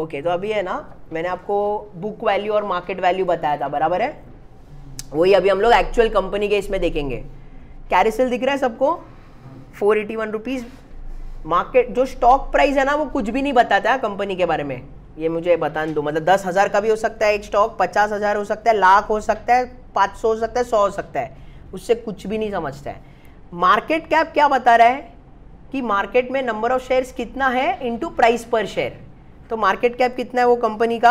okay तो अभी है ना मैंने आपको बुक वैल्यू और मार्केट वैल्यू बताया था बराबर है वही अभी हम लोग एक्चुअल कंपनी के इसमें देखेंगे कैरिसल दिख रहा है सबको four eighty one rupees market जो स्टॉक प्राइस है ना वो कुछ भी नहीं बताता है कंपनी के बारे में ये मुझे बता दो मतलब दस हज़ार का भी हो सकता है एक स्टॉक पचास हज़ार हो सकता है लाख हो सकता है पाँच सौ हो सकता है सौ हो सकता है उससे कुछ भी नहीं समझता है मार्केट कैप क्या बता रहा है कि मार्केट में नंबर ऑफ शेयर्स कितना है इंटू प्राइस पर शेयर तो मार्केट कैप कितना है वो कंपनी का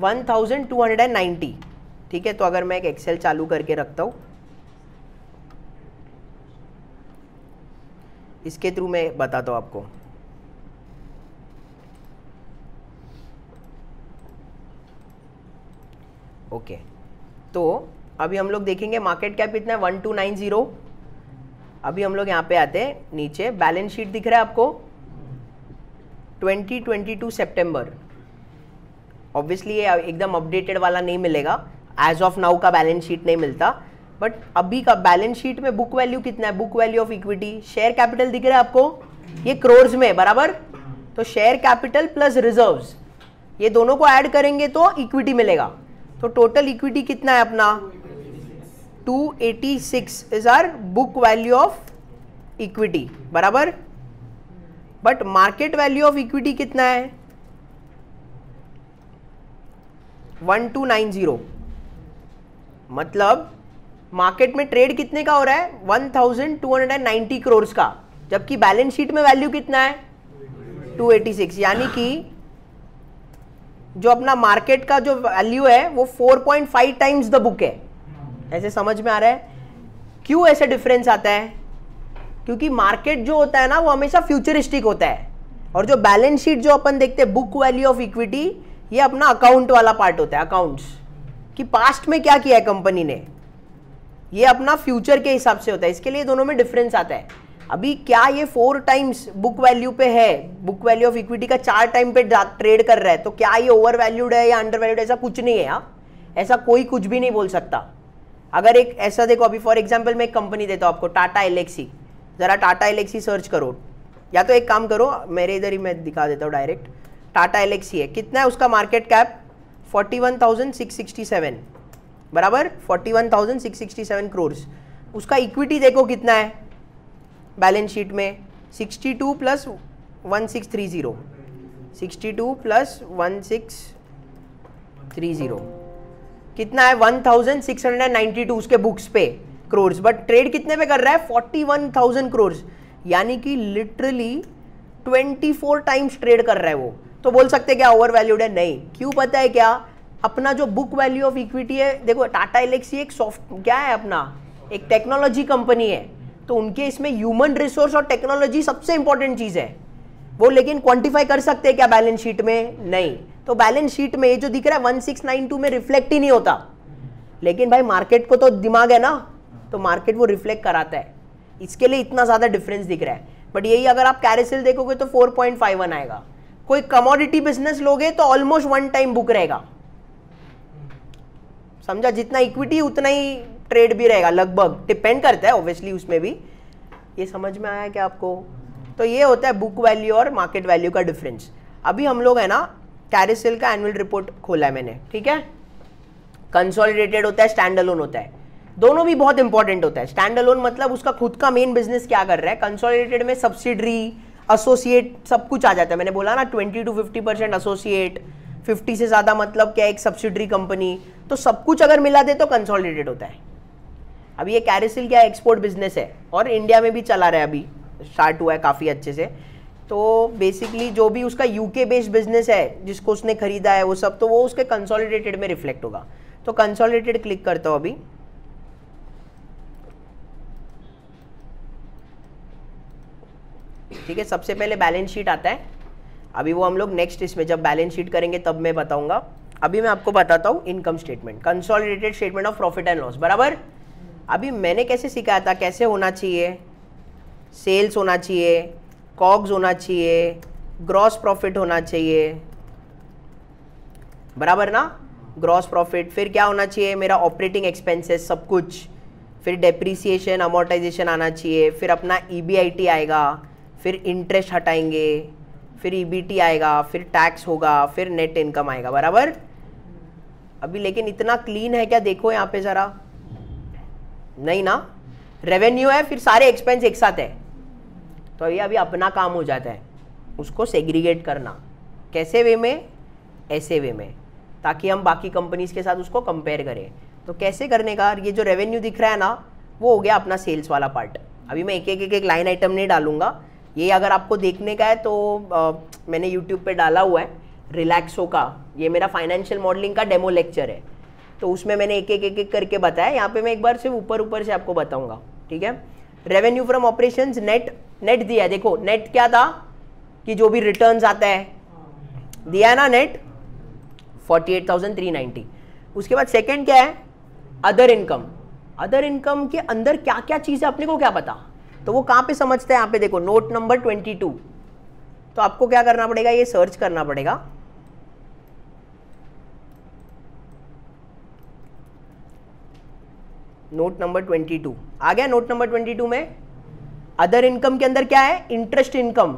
1290 ठीक है तो अगर मैं एक एक्सेल चालू करके रखता हूँ इसके थ्रू मैं बताता हूँ आपको ओके तो अभी हम लोग देखेंगे मार्केट कैप कितना है वन टू नाइन जीरो अभी हम लोग यहाँ पे आते हैं नीचे बैलेंस शीट दिख रहा है आपको 2022 सितंबर ऑब्वियसली ये एकदम अपडेटेड वाला नहीं मिलेगा एज ऑफ नाउ का बैलेंस शीट नहीं मिलता बट अभी का बैलेंस शीट में बुक वैल्यू कितना है book value of equity share capital दिख रहा है आपको ये क्रोर्स में बराबर तो शेयर कैपिटल प्लस रिजर्व ये दोनों को ऐड करेंगे तो इक्विटी मिलेगा तो टोटल इक्विटी कितना है अपना 286 eighty six is are book value of equity बराबर but market value of equity कितना है वन टू नाइन जीरो मतलब मार्केट में ट्रेड कितने का हो रहा है one thousand two hundred and ninety crore का जबकि बैलेंस शीट में वैल्यू कितना है टू एटी सिक्स यानी कि जो अपना मार्केट का जो वैल्यू है वो four point five times the book है ऐसे समझ में आ रहा है क्यों ऐसे डिफरेंस आता है क्योंकि मार्केट जो होता है ना वो हमेशा फ्यूचरिस्टिक होता है और जो बैलेंस शीट जो अपन देखते हैं बुक वैल्यू ऑफ इक्विटी ये अपना अकाउंट वाला पार्ट होता है अकाउंट्स कि पास्ट में क्या किया है कंपनी ने ये अपना फ्यूचर के हिसाब से होता है इसके लिए दोनों में डिफरेंस आता है अभी क्या ये फोर टाइम्स बुक वैल्यू पे है बुक वैल्यू ऑफ इक्विटी का चार टाइम पे ट्रेड कर रहा है तो क्या ये ओवर वैल्यूड है या अंडर वैल्यूड ऐसा कुछ नहीं है हाँ ऐसा कोई कुछ भी नहीं बोल सकता अगर एक ऐसा देखो अभी फॉर एग्जाम्पल मैं एक कंपनी देता हूँ आपको टाटा एलेक्सी ज़रा टाटा एलेक्सी सर्च करो या तो एक काम करो मेरे इधर ही मैं दिखा देता हूँ डायरेक्ट टाटा एलेक्सी है कितना है उसका मार्केट कैप 41,667 बराबर 41,667 क्रोर्स उसका इक्विटी देखो कितना है बैलेंस शीट में 62 प्लस 1630 62 प्लस 1630 कितना है 1692 उसके बुक्स पे करोड़ बट ट्रेड कितने पे कर रहा है फोर्टी वन थाउजेंड करोड़ यानी कि literally twenty four times trade कर रहा है वो तो बोल सकते क्या ओवर वैल्यूड है नहीं क्यों पता है क्या अपना जो बुक वैल्यू ऑफ इक्विटी है देखो टाटा इलेक्सी एक सॉफ्ट क्या है अपना एक टेक्नोलॉजी कंपनी है तो उनके इसमें ह्यूमन रिसोर्स और टेक्नोलॉजी सबसे इंपॉर्टेंट चीज़ है वो लेकिन क्वांटिफाई कर सकते हैं क्या बैलेंस शीट में नहीं तो बैलेंस शीट में ये जो दिख रहा है 1692 में रिफ्लेक्ट ही नहीं होता लेकिन भाई मार्केट को तो दिमाग है ना तो मार्केट वो रिफ्लेक्ट कराता है इसके लिए इतना ज़्यादा डिफरेंस दिख रहा है बट यही अगर आप कैरेसिल देखोगे तो 4.51 आएगा कोई कमोडिटी बिजनेस लोगे तो ऑलमोस्ट वन टाइम बुक रहेगा समझा जितना इक्विटी उतना ही ट्रेड भी रहेगा लगभग डिपेंड करता है ऑब्वियसली उसमें भी ये समझ में आया क्या आपको तो ये होता है बुक वैल्यू और मार्केट वैल्यू का डिफरेंस अभी हम लोग है ना कैरेसिल का एनुअल रिपोर्ट खोला है मैंने ठीक है कंसोलिडेटेड होता है स्टैंडलोन होता है दोनों भी बहुत इंपॉर्टेंट होता है स्टैंड अलोन मतलब उसका खुद का मेन बिजनेस क्या कर रहा है कंसोलिडेटेड में सब्सिडरी एसोसिएट सब कुछ आ जाता है मैंने बोला ना twenty to fifty percent associate fifty से ज़्यादा मतलब क्या एक सब्सिडरी कंपनी तो सब कुछ अगर मिला दे तो कंसोलिडेटेड होता है अभी ये कैरिसिल क्या एक्सपोर्ट बिजनेस है और इंडिया में भी चला रहा है अभी स्टार्ट हुआ है काफ़ी अच्छे से तो बेसिकली जो भी उसका यूके बेस्ड बिजनेस है जिसको उसने खरीदा है वो सब तो वो उसके कंसोलिडेटेड में रिफ्लेक्ट होगा तो कंसोलिडेटेड क्लिक करता हूँ अभी ठीक है सबसे पहले बैलेंस शीट आता है अभी वो हम लोग नेक्स्ट इसमें जब बैलेंस शीट करेंगे तब मैं बताऊंगा अभी मैं आपको बताता हूँ income statement consolidated statement of profit and loss बराबर अभी मैंने कैसे सिखाया था कैसे होना चाहिए सेल्स होना चाहिए कॉग्स होना चाहिए ग्रॉस प्रॉफिट होना चाहिए बराबर ना ग्रॉस प्रॉफिट फिर क्या होना चाहिए मेरा ऑपरेटिंग एक्सपेंसेस सब कुछ फिर डेप्रिसिएशन अमोटाइजेशन आना चाहिए फिर अपना ई e आएगा फिर इंटरेस्ट हटाएंगे फिर ईबीटी आएगा फिर टैक्स होगा फिर नेट इनकम आएगा बराबर अभी लेकिन इतना क्लीन है क्या देखो यहाँ पे ज़रा नहीं ना रेवेन्यू है फिर सारे एक्सपेंस एक साथ है तो ये अभी अपना काम हो जाता है उसको सेग्रीगेट करना कैसे वे में ऐसे वे में ताकि हम बाकी कंपनीज के साथ उसको कंपेयर करें तो कैसे करने का ये जो रेवेन्यू दिख रहा है ना वो हो गया अपना सेल्स वाला पार्ट अभी मैं एक एक, एक लाइन आइटम नहीं डालूंगा ये अगर आपको देखने का है तो आ, मैंने यूट्यूब पे डाला हुआ है रिलैक्सो का ये मेरा फाइनेंशियल मॉडलिंग का डेमो लेक्चर है तो उसमें मैंने एक एक एक एक करके बताया यहाँ पे मैं एक बार सिर्फ ऊपर ऊपर से आपको बताऊंगा ठीक है revenue from operation net net दिया है देखो नेट क्या था कि जो भी रिटर्न आता है दिया है ना net forty eight thousand three ninety उसके बाद सेकेंड क्या है अदर इनकम अदर इनकम के अंदर क्या क्या चीज़ है अपने को क्या पता तो वो कहाँ पे समझते हैं यहाँ पे देखो नोट नंबर ट्वेंटी टू तो आपको क्या करना पड़ेगा ये सर्च करना पड़ेगा नोट नंबर ट्वेंटी टू आ गया नोट नंबर ट्वेंटी टू में अदर इनकम के अंदर क्या है इंटरेस्ट इनकम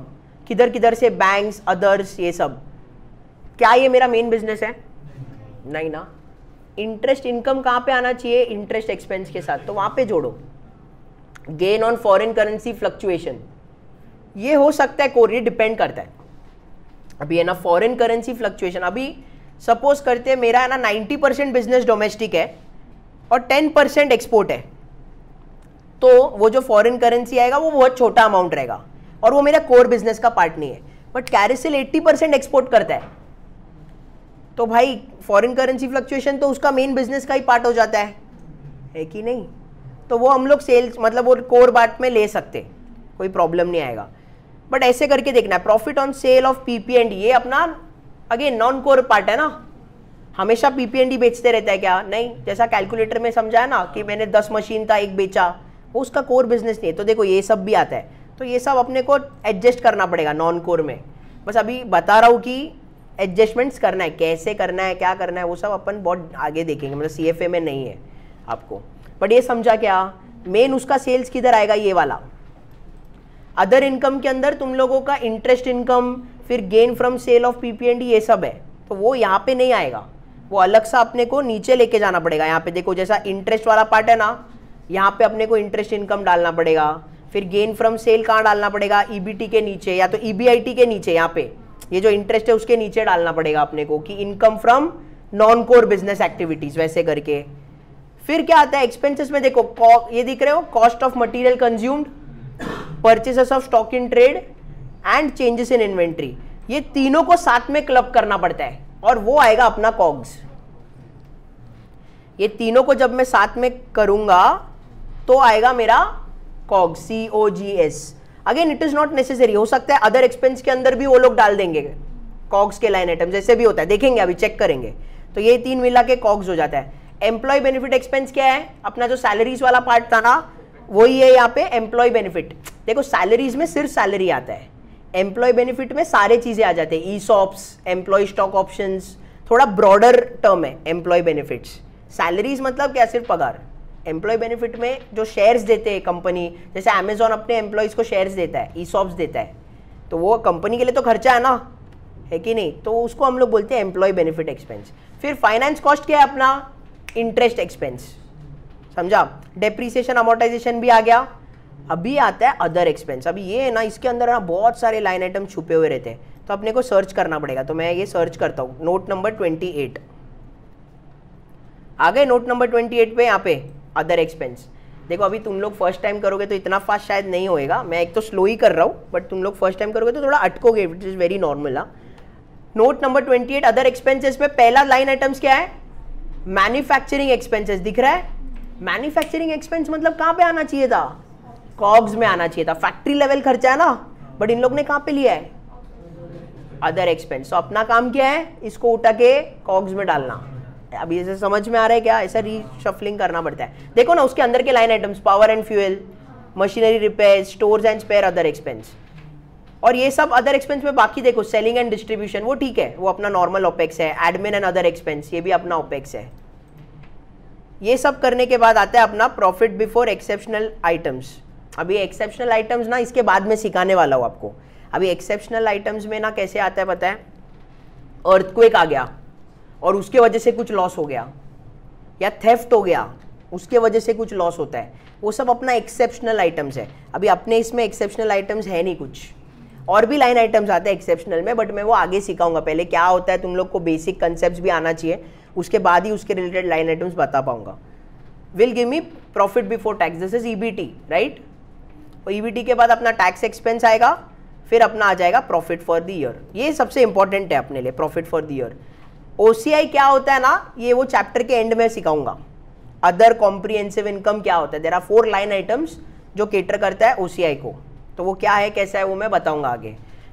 किधर किधर से बैंक्स अदर्स ये सब क्या ये मेरा मेन बिजनेस है नहीं ना इंटरेस्ट इनकम कहां पे आना चाहिए इंटरेस्ट एक्सपेंस के साथ तो वहां पे जोड़ो gain on foreign currency fluctuation ये हो सकता है कोर ये डिपेंड करता है अभी है ना फॉरेन करेंसी फ्लक्चुएशन अभी सपोज करते हैं मेरा है ना 90 परसेंट बिजनेस डोमेस्टिक है और 10 परसेंट एक्सपोर्ट है तो वो जो फॉरेन करेंसी आएगा वो बहुत छोटा अमाउंट रहेगा और वो मेरा कोर बिजनेस का पार्ट नहीं है बट कैरिसिल 80 परसेंट एक्सपोर्ट करता है तो भाई फॉरेन करेंसी फ्लक्चुएशन तो उसका मेन बिजनेस का ही पार्ट हो जाता है है कि नहीं तो वो हम लोग सेल्स मतलब वो कोर बाट में ले सकते कोई प्रॉब्लम नहीं आएगा बट ऐसे करके देखना है profit on sale of PPND and ये अपना अगेन नॉन कोर पार्ट है ना हमेशा पीपीएनडी e बेचते रहता है क्या नहीं जैसा कैलकुलेटर में समझाया ना कि मैंने दस मशीन था एक बेचा वो उसका कोर बिजनेस नहीं है तो देखो ये सब भी आता है तो ये सब अपने को एडजस्ट करना पड़ेगा नॉन कोर में बस अभी बता रहा हूँ कि एडजस्टमेंट्स करना है कैसे करना है क्या करना है वो सब अपन बहुत आगे देखेंगे मतलब सी में नहीं है आपको बट ये समझा क्या मेन उसका सेल्स किधर आएगा ये वाला अदर इनकम के अंदर तुम लोगों का इंटरेस्ट इनकम फिर gain from sale of PPND ये सब है तो वो यहाँ पे नहीं आएगा वो अलग सा अपने को नीचे लेके जाना पड़ेगा यहाँ पे देखो जैसा इंटरेस्ट वाला पार्ट है ना यहाँ पे अपने को इंटरेस्ट इनकम डालना पड़ेगा फिर गेन फ्रॉम सेल कहाँ डालना पड़ेगा ईबीटी e के नीचे या तो ईबीआईटी e के नीचे यहाँ पे ये जो इंटरेस्ट है उसके नीचे डालना पड़ेगा अपने को कि income from non core business activities वैसे करके फिर क्या आता है एक्सपेंसेस में देखो ये दिख रहे हो cost of material consumed purchases of stock in trade and changes in inventory ये तीनों को साथ में क्लब करना पड़ता है और वो आएगा अपना कॉग्स ये तीनों को जब मैं साथ में करूंगा तो आएगा मेरा cog C O G S again it is not necessary हो सकता है अदर एक्सपेंस के अंदर भी वो लोग डाल देंगे कॉग्स के लाइन आइटम जैसे भी होता है देखेंगे अभी चेक करेंगे तो ये तीन मिला के कॉग्स हो जाता है एम्प्लॉय बेनिफिट एक्सपेंस क्या है अपना जो सैलरीज वाला पार्ट था ना वही है यहाँ पे एम्प्लॉय बेनिफिट देखो सैलरीज में सिर्फ सैलरी आता है एम्प्लॉय बेनिफिट में सारे चीज़ें आ जाते हैं E SOPs employee stock option थोड़ा ब्रॉडर टर्म है एम्प्लॉय बेनिफिट्स सैलरीज मतलब क्या सिर्फ पगार एम्प्लॉय बेनिफिट में जो शेयर्स देते हैं कंपनी जैसे अमेजोन अपने एम्प्लॉयज़ को शेयर्स देता है ई सॉप्स देता है तो वो कंपनी के लिए तो खर्चा है ना है कि नहीं तो उसको हम लोग बोलते हैं एम्प्लॉय बेनिफिट एक्सपेंस फिर फाइनेंस कॉस्ट क्या है अपना इंटरेस्ट एक्सपेंस समझा डेप्रीसिएशन अमोटाइजेशन भी आ गया अभी आता है अदर एक्सपेंस अभी ये है ना इसके अंदर ना बहुत सारे लाइन आइटम छुपे हुए रहते हैं तो अपने को सर्च करना पड़ेगा तो मैं ये सर्च करता हूँ नोट नंबर ट्वेंटी एट आ गए नोट नंबर ट्वेंटी एट पे यहाँ पे अदर एक्सपेंस देखो अभी तुम लोग फर्स्ट टाइम करोगे तो इतना फास्ट शायद नहीं होएगा मैं एक तो स्लो ही कर रहा हूँ बट तुम लोग फर्स्ट टाइम करोगे तो थोड़ा अटकोगे it is very normal note number twenty eight other expenses में पहला लाइन आइटम्स क्या है मैन्युफैक्चरिंग एक्सपेंसेस दिख रहा है मैन्युफैक्चरिंग एक्सपेंस मतलब कहां पे आना चाहिए था कॉग्स में आना चाहिए था फैक्ट्री लेवल खर्चा है ना बट इन लोग ने कहां पे लिया है अदर एक्सपेंस तो अपना काम क्या है इसको उठा के कॉग्स में डालना अभी ऐसे समझ में आ रहा है क्या ऐसा रीशफलिंग करना पड़ता है देखो ना उसके अंदर के line items power and fuel machinery repair stores and spare other expense और ये सब अदर एक्सपेंस में बाकी देखो सेलिंग एंड डिस्ट्रीब्यूशन वो ठीक है वो अपना नॉर्मल ओपेक्स है एडमिन एंड अदर एक्सपेंस ये भी अपना ओपेक्स है ये सब करने के बाद आता है अपना प्रॉफिट बिफोर एक्सेप्शनल आइटम्स अभी एक्सेप्शनल आइटम्स ना इसके बाद में सिखाने वाला हूँ आपको अभी एक्सेप्शनल आइटम्स में ना कैसे आता है पता है अर्थक्वेक आ गया और उसके वजह से कुछ लॉस हो गया या थेफ्ट हो गया उसके वजह से कुछ लॉस होता है वो सब अपना एक्सेप्शनल आइटम्स है अभी अपने इसमें एक्सेप्शनल आइटम्स है नहीं कुछ और भी लाइन आइटम्स आते हैं एक्सेप्शनल में बट मैं वो आगे सिखाऊंगा पहले क्या होता है तुम लोग को बेसिक कंसेप्ट भी आना चाहिए उसके बाद ही उसके रिलेटेड लाइन आइटम्स बता पाऊंगा will give me profit before tax this is EBT right और ईबीटी के बाद अपना टैक्स एक्सपेंस आएगा फिर अपना आ जाएगा प्रॉफिट फॉर द ईयर ये सबसे इंपॉर्टेंट है अपने लिए प्रॉफिट फॉर द ईयर ओ क्या होता है ना ये वो चैप्टर के एंड में सिखाऊंगा अदर कॉम्प्रीहेंसिव इनकम क्या होता है there are four line items जो केटर करता है ओ को तो वो क्या है कैसा है वो मैं बताऊंगा आगे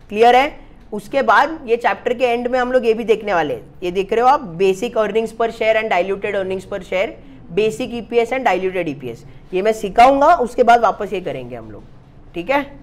क्लियर है उसके बाद ये चैप्टर के एंड में हम लोग ये भी देखने वाले हैं ये देख रहे हो आप basic earnings per share and diluted earnings per share basic EPS and diluted EPS ये मैं सिखाऊंगा उसके बाद वापस ये करेंगे हम लोग ठीक है